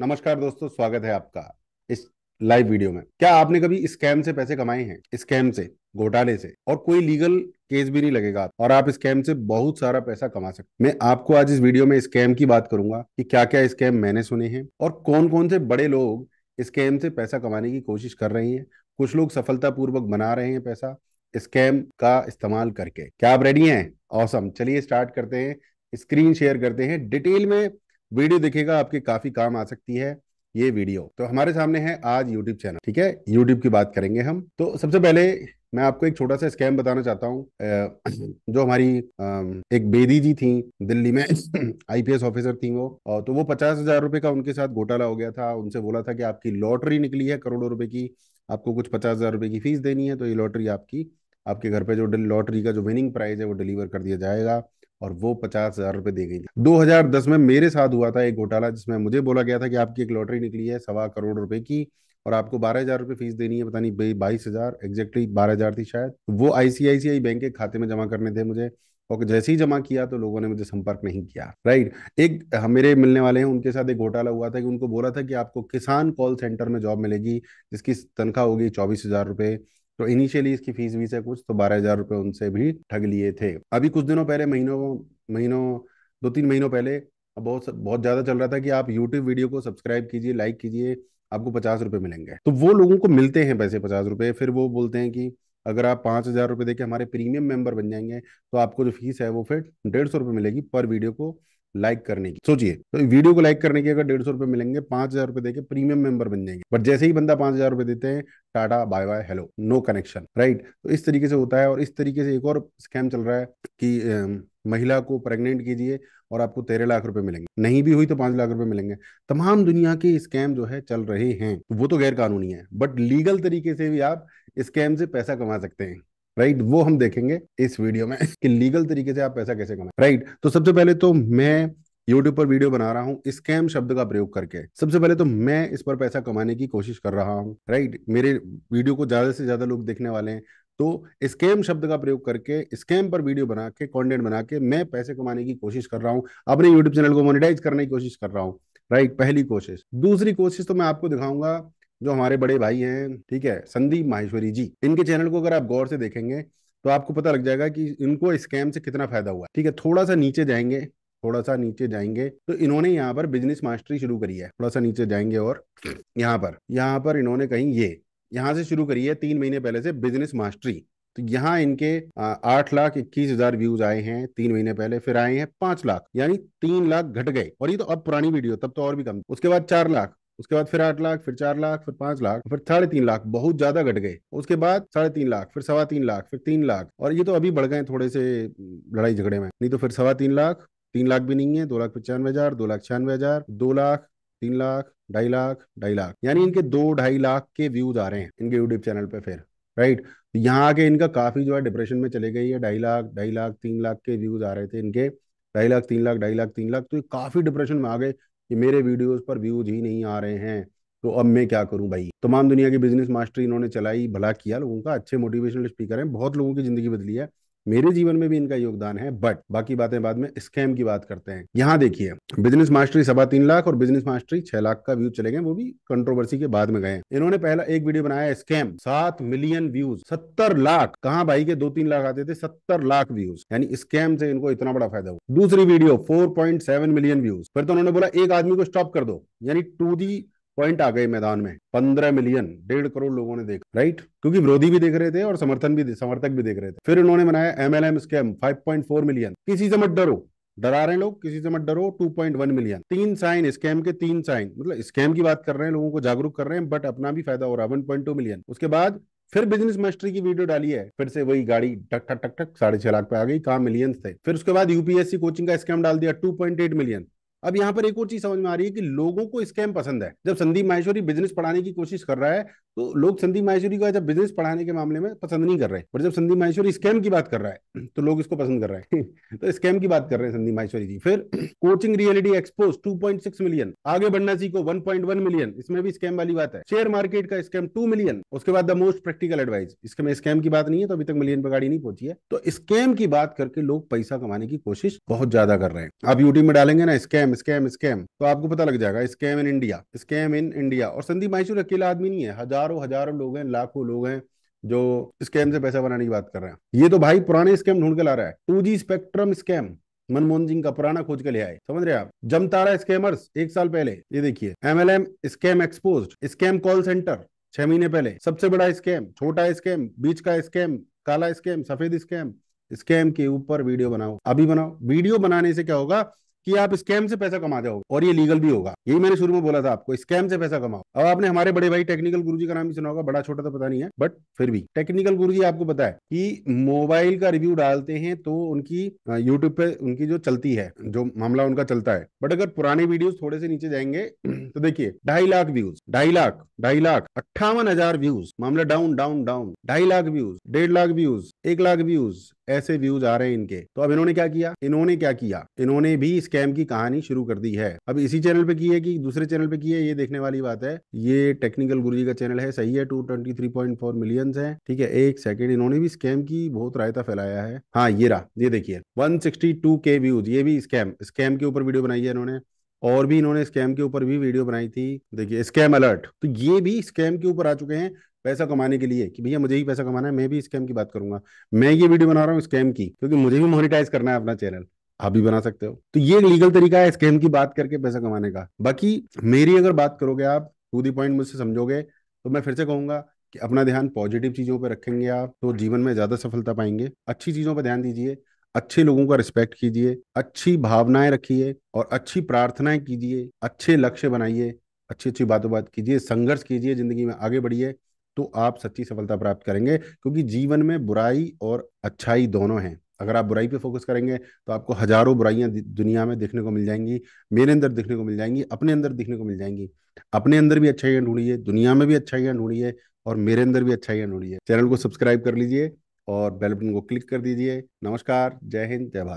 नमस्कार दोस्तों स्वागत है आपका इस लाइव वीडियो में क्या आपने कभी स्कैम से पैसे कमाए हैं स्कैम से घोटाले से और कोई लीगल केस भी नहीं लगेगा और आप स्कैम से बहुत सारा पैसा कमा सकते मैं आपको आज इस वीडियो में स्कैम की बात करूंगा कि क्या क्या स्कैम मैंने सुने हैं और कौन कौन से बड़े लोग स्कैम से पैसा कमाने की कोशिश कर रहे हैं कुछ लोग सफलतापूर्वक बना रहे हैं पैसा स्कैम का इस्तेमाल करके क्या आप रेडी हैं औसम चलिए स्टार्ट करते हैं स्क्रीन शेयर करते हैं डिटेल में वीडियो देखेगा आपके काफी काम आ सकती है ये वीडियो तो हमारे सामने है आज यूट्यूब चैनल ठीक है यूट्यूब की बात करेंगे हम तो सबसे पहले मैं आपको एक छोटा सा स्कैम बताना चाहता हूँ जो हमारी एक बेदी जी थी दिल्ली में आईपीएस ऑफिसर थी वो तो वो पचास हजार रुपए का उनके साथ घोटाला हो गया था उनसे बोला था कि आपकी लॉटरी निकली है करोड़ों रुपए की आपको कुछ पचास हजार रुपए की फीस देनी है तो ये लॉटरी आपकी आपके घर पे जो लॉटरी का जो विनिंग प्राइज है वो डिलीवर कर दिया जाएगा और वो पचास हजार रुपए दे गई दो हजार दस में मेरे साथ हुआ था एक घोटाला जिसमें मुझे बोला गया था कि आपकी एक लॉटरी निकली है सवा करोड़ रुपए की और आपको बारह हजार रुपये फीस देनी है पता नहीं बाईस हजार एग्जैक्टली बारह हजार थी शायद वो आईसीआईसीआई बैंक के खाते में जमा करने थे मुझे और जैसे ही जमा किया तो लोगों ने मुझे संपर्क नहीं किया राइट एक हाँ, मेरे मिलने वाले हैं उनके साथ एक घोटाला हुआ था कि उनको बोला था कि आपको किसान कॉल सेंटर में जॉब मिलेगी जिसकी तनख्वाह होगी चौबीस हजार रुपए तो इनिशियली इसकी फीस वीस है कुछ तो बारह हजार रुपए उनसे भी ठग लिए थे अभी कुछ दिनों पहले महीनों महीनों दो तीन महीनों पहले बहुत बहुत ज़्यादा चल रहा था कि आप यूट्यूब वीडियो को सब्सक्राइब कीजिए लाइक कीजिए आपको पचास रुपए मिलेंगे तो वो लोगों को मिलते हैं पैसे पचास रुपए फिर वो बोलते हैं कि अगर आप पांच हज़ार रुपए देकर हमारे प्रीमियम मेंबर बन जाएंगे तो आपको जो फीस है वो फिर डेढ़ सौ रुपये मिलेगी पर वीडियो को लाइक करने की सोचिए तो वीडियो को लाइक करने की अगर डेढ़ सौ रुपए मिलेंगे पांच हजार रुपए देकर प्रीमियम मेंबर बन जाएंगे बट जैसे ही बंदा पांच हजार रुपए देते हैं टाटा bye bye hello no connection right तो इस तरीके से होता है और इस तरीके से एक और स्कैम चल रहा है कि महिला को प्रेग्नेंट कीजिए और आपको तेरह लाख रुपए मिलेंगे नहीं भी हुई तो पांच लाख रुपए मिलेंगे तमाम दुनिया के स्कैम जो है चल रहे हैं वो तो गैर कानूनी है बट लीगल तरीके से भी आप स्कैम से पैसा कमा सकते हैं राइट वो हम देखेंगे इस वीडियो में कि लीगल तरीके से आप पैसा कैसे कमाए राइट तो सबसे पहले तो मैं यूट्यूब पर वीडियो बना रहा हूँ स्कैम शब्द का प्रयोग करके सबसे पहले तो मैं इस पर पैसा कमाने की कोशिश कर रहा हूँ राइट मेरे वीडियो को ज्यादा से ज्यादा लोग देखने वाले हैं तो स्कैम शब्द का प्रयोग करके स्कैम पर वीडियो बना के कॉन्टेंट बना के मैं पैसे कमाने की कोशिश कर रहा हूँ अपने यूट्यूब चैनल को मोनिटाइज करने की कोशिश कर रहा हूँ राइट पहली कोशिश दूसरी कोशिश तो मैं आपको दिखाऊंगा जो हमारे बड़े भाई हैं ठीक है संदीप माहेश्वरी जी इनके चैनल को अगर आप गौर से देखेंगे तो आपको पता लग जाएगा कि इनको स्कैम से कितना फायदा हुआ ठीक है थोड़ा सा नीचे जाएंगे थोड़ा सा नीचे जाएंगे तो इन्होंने यहाँ पर बिजनेस मास्टरी शुरू करी है थोड़ा सा नीचे जाएंगे और यहाँ पर यहाँ पर इन्होंने कहीं ये यहाँ से शुरू करी है तीन महीने पहले से बिजनेस मास्टरी तो यहाँ इनके आठ लाख इक्कीस हजार व्यूज आए हैं तीन महीने पहले फिर आए हैं पांच लाख यानी तीन लाख घट गए और ये तो अब पुरानी वीडियो तब तो और भी कम उसके बाद चार लाख उसके बाद फिर आठ लाख फिर चार लाख फिर पांच लाख फिर साढ़े तीन लाख बहुत ज्यादा घट गए उसके बाद साढ़े तीन लाख फिर सवा तीन लाख फिर तीन लाख और ये तो अभी बढ़ गए थोड़े से लड़ाई झगड़े में नहीं तो फिर सवा तीन लाख तीन लाख भी नहीं है दो लाख पचानवे हजार दो लाख छियानवे हजार दो लाख तीन लाख ढाई लाख ढाई लाख यानी इनके दो ढाई लाख के व्यूज आ रहे हैं इनके यूट्यूब चैनल पे फिर राइट तो यहाँ आके इनका काफी जो है डिप्रेशन में चले गई है ढाई लाख ढाई लाख तीन लाख के व्यूज आ रहे थे इनके ढाई लाख तीन लाख ढाई लाख तीन लाख तो ये काफी डिप्रेशन में आ गए कि मेरे वीडियोस पर व्यूज ही नहीं आ रहे हैं तो अब मैं क्या करूं भाई तमाम दुनिया की बिजनेस मास्टरी इन्होंने चलाई भला किया लोगों का अच्छे मोटिवेशनल स्पीकर हैं बहुत लोगों की ज़िंदगी बदली है मेरे जीवन में भी इनका योगदान है बट बाकी बातें बाद में स्कैम की बात करते हैं यहाँ देखिए बिजनेस मास्टरी सवा तीन लाख और बिजनेस मास्टरी छह लाख का व्यू चले गए वो भी कंट्रोवर्सी के बाद में गए इन्होंने पहला एक वीडियो बनाया स्कैम सात मिलियन व्यूज सत्तर लाख कहाँ भाई के दो तीन लाख आते थे सत्तर लाख व्यूज यानी स्कैम से इनको इतना बड़ा फायदा हुआ दूसरी वीडियो फोर मिलियन व्यूज फिर तो उन्होंने बोला एक आदमी को स्टॉप कर दो यानी टू दी पॉइंट आ गए मैदान में पंद्रह मिलियन डेढ़ करोड़ लोगों ने देखा राइट क्योंकि विरोधी भी देख रहे थे और समर्थन भी समर्थक भी देख रहे थे फिर उन्होंने बनाया MLM scam five point four million किसी से मत डरो डरा रहे हैं लोग किसी से मत डरो 2.1 मिलियन तीन साइन स्कैम के तीन साइन मतलब स्कैम की बात कर रहे हैं लोगों को जागरूक कर रहे हैं बट अपना भी फायदा हो रहा है 1.2 मिलियन उसके बाद फिर बिजनेस मास्टरी की वीडियो डाली है फिर से वही गाड़ी टक टक टक टक साढ़े छह लाख पे आ गई कहा मिलियंस थे फिर उसके बाद यूपीएससी कोचिंग का स्कैम डाल दिया एट मिलियन अब यहाँ पर एक और चीज समझ में आ रही है कि लोगों को स्कैम पसंद है जब संदीप माहेश्वरी बिजनेस पढ़ाने की कोशिश कर रहा है तो लोग संदीप माहेश्वरी का जब बिजनेस पढ़ाने के मामले में पसंद नहीं कर रहे और जब संदीप माहेश्वरी स्कैम की बात कर रहा है तो लोग इसको पसंद कर रहे हैं तो स्कैम की बात कर रहे हैं संदीप माहेश्वरी जी फिर coaching reality expose two million आगे बढ़ना सीखो वन मिलियन इसमें भी स्कैम वाली बात है शेयर मार्केट का स्कैम टू मिलियन उसके बाद द मोस्ट प्रैक्टिकल एडवाइस इसके स्कैम की बात नहीं है तो अभी तक मिलियन पर गाड़ी नहीं पहुंची है तो स्कैम की बात करके लोग पैसा कमाने की कोशिश बहुत ज्यादा कर रहे हैं आप यूट्यूब में डालेंगे ना स्कैम स्कैम स्कैम तो आपको पता लग जाएगा scam in India scam in India और संदीप माहेश्वर अकेला आदमी नहीं है हजारों हजारों लोग हैं लाखों लोग हैं जो स्कैम से पैसा बनाने की बात कर रहे हैं ये तो भाई पुराने स्कैम ढूंढ के ला रहा है two spectrum scam Manmohan Singh का पुराना खोज के ले आए समझ रहे हैं आप जमतारा स्कैमर्स एक साल पहले ये देखिए MLM scam expose scam call centre छह महीने पहले सबसे बड़ा स्कैम छोटा स्कैम बीच का स्कैम काला स्कैम सफेद स्कैम स्कैम के ऊपर वीडियो बनाओ अभी बनाओ वीडियो बनाने से क्या होगा कि आप स्कैम से पैसा कमा जाओ और ये लीगल भी होगा यही मैंने शुरू में बोला था आपको स्कैम से पैसा कमाओ अब आपने हमारे बड़े भाई टेक्निकल गुरु का नाम भी सुना होगा बड़ा छोटा तो पता नहीं है बट फिर भी टेक्निकल गुरु आपको पता है कि मोबाइल का रिव्यू डालते हैं तो उनकी यूट्यूब पे उनकी जो चलती है जो मामला उनका चलता है बट अगर पुराने वीडियो थोड़े से नीचे जाएंगे तो देखिए ढाई लाख व्यूज ढाई लाख ढाई लाख अट्ठावन हजार व्यूज मामला डाउन डाउन डाउन ढाई लाख व्यूज डेढ़ लाख व्यूज एक लाख व्यूज ऐसे व्यूज आ रहे हैं इनके तो अब इन्होंने क्या किया इन्होंने क्या किया इन्होंने भी स्कैम की कहानी शुरू कर दी है अब इसी चैनल पे की है कि दूसरे चैनल पे की है ये देखने वाली बात है ये टेक्निकल गुरु का चैनल है सही है two twenty three point four million है ठीक है एक सेकेंड इन्होंने भी स्कैम की बहुत रायता फैलाया है हाँ ये रहा ये देखिए one sixty two K views ये भी स्कैम स्कैम के ऊपर वीडियो बनाई है इन्होंने और भी इन्होंने स्कैम के ऊपर भी वीडियो बनाई थी देखिए स्कैम अलर्ट तो ये भी स्कैम के ऊपर आ चुके हैं पैसा कमाने के लिए कि भैया मुझे ही पैसा कमाना है मैं भी स्कैम की बात करूंगा मैं ये वीडियो बना रहा हूँ स्कैम की क्योंकि मुझे भी मोनिटाइज करना है अपना चैनल आप भी बना सकते हो तो ये लीगल तरीका है स्कैम की बात करके पैसा कमाने का बाकी मेरी अगर बात करोगे आप टू दी पॉइंट मुझसे समझोगे तो मैं फिर से कहूंगा कि अपना ध्यान पॉजिटिव चीज़ों पर रखेंगे आप तो जीवन में ज़्यादा सफलता पाएंगे अच्छी चीज़ों पर ध्यान दीजिए अच्छे लोगों का रिस्पेक्ट कीजिए अच्छी भावनाएं रखिए और अच्छी प्रार्थनाएं कीजिए अच्छे लक्ष्य बनाइए अच्छी अच्छी बातों बात कीजिए संघर्ष कीजिए ज़िंदगी में आगे बढ़िए तो आप सच्ची सफलता प्राप्त करेंगे क्योंकि जीवन में बुराई और अच्छाई दोनों हैं अगर आप बुराई पे फोकस करेंगे तो आपको हजारों बुराइयां दुनिया में देखने को मिल जाएंगी मेरे अंदर देखने को मिल जाएंगी अपने अंदर देखने को मिल जाएंगी अपने अंदर भी अच्छाइयां ढूंढिए दुनिया में भी अच्छाइयां ढूंढिए और मेरे अंदर भी अच्छाइयां ढूंढिए चैनल को सब्सक्राइब कर लीजिए और बेल बटन को क्लिक कर दीजिए नमस्कार जय हिंद जय भारत